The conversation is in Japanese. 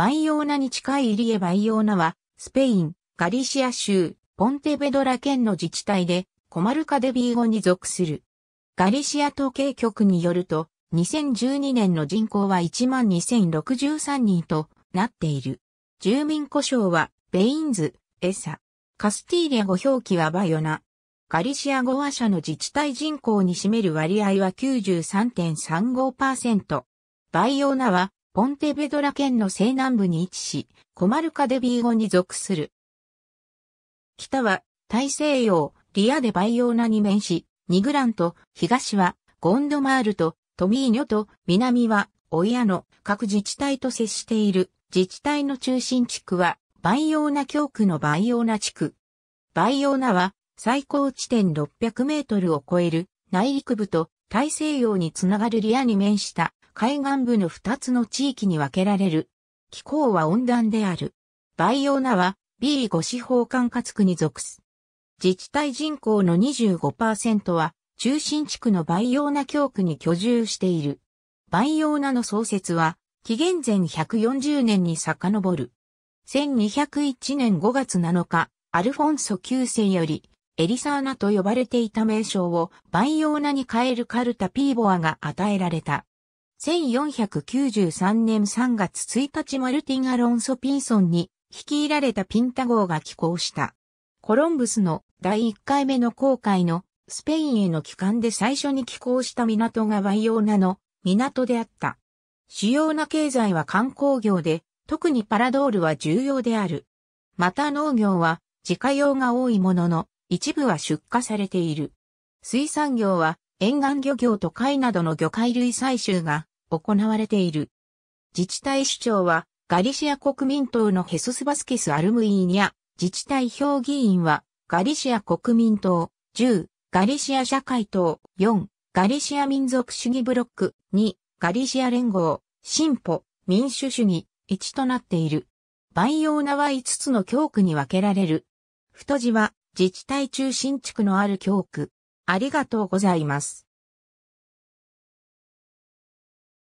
バイオーナに近いイリエ・バイオーナは、スペイン、ガリシア州、ポンテベドラ県の自治体で、コマルカデビーゴに属する。ガリシア統計局によると、2012年の人口は12,063人となっている。住民故障は、ベインズ、エサ。カスティーリア語表記はバイーナ。ガリシア語話者の自治体人口に占める割合は93.35%。バイオーナはポンテベドラ県の西南部に位置し、コマルカデビーゴに属する。北は大西洋、リアでバイオーナに面し、ニグランと東はゴンドマールとトミーニョと南はオイアの各自治体と接している自治体の中心地区はバイオーナ教区のバイオーナ地区。バイオーナは最高地点600メートルを超える内陸部と大西洋につながるリアに面した海岸部の二つの地域に分けられる。気候は温暖である。バイオナは B5 四方管轄区に属す。自治体人口の25%は中心地区のバイオナ教区に居住している。バイオナの創設は紀元前140年に遡る。1201年5月7日、アルフォンソ9世より、エリサーナと呼ばれていた名称をバイオーナに変えるカルタ・ピーボアが与えられた。1493年3月1日マルティン・アロンソ・ピンソンに率いられたピンタ号が寄港した。コロンブスの第1回目の航海のスペインへの帰還で最初に寄港した港がバイオーナの港であった。主要な経済は観光業で、特にパラドールは重要である。また農業は自家用が多いものの、一部は出荷されている。水産業は沿岸漁業と貝などの魚介類採集が行われている。自治体首長は、ガリシア国民党のヘソス・バスケス・アルムイーニャ、自治体評議員は、ガリシア国民党、10、ガリシア社会党、4、ガリシア民族主義ブロック、2、ガリシア連合、進歩、民主主義、1となっている。培養名は5つの教区に分けられる。太字は自治体中心地区のある教区。ありがとうございます。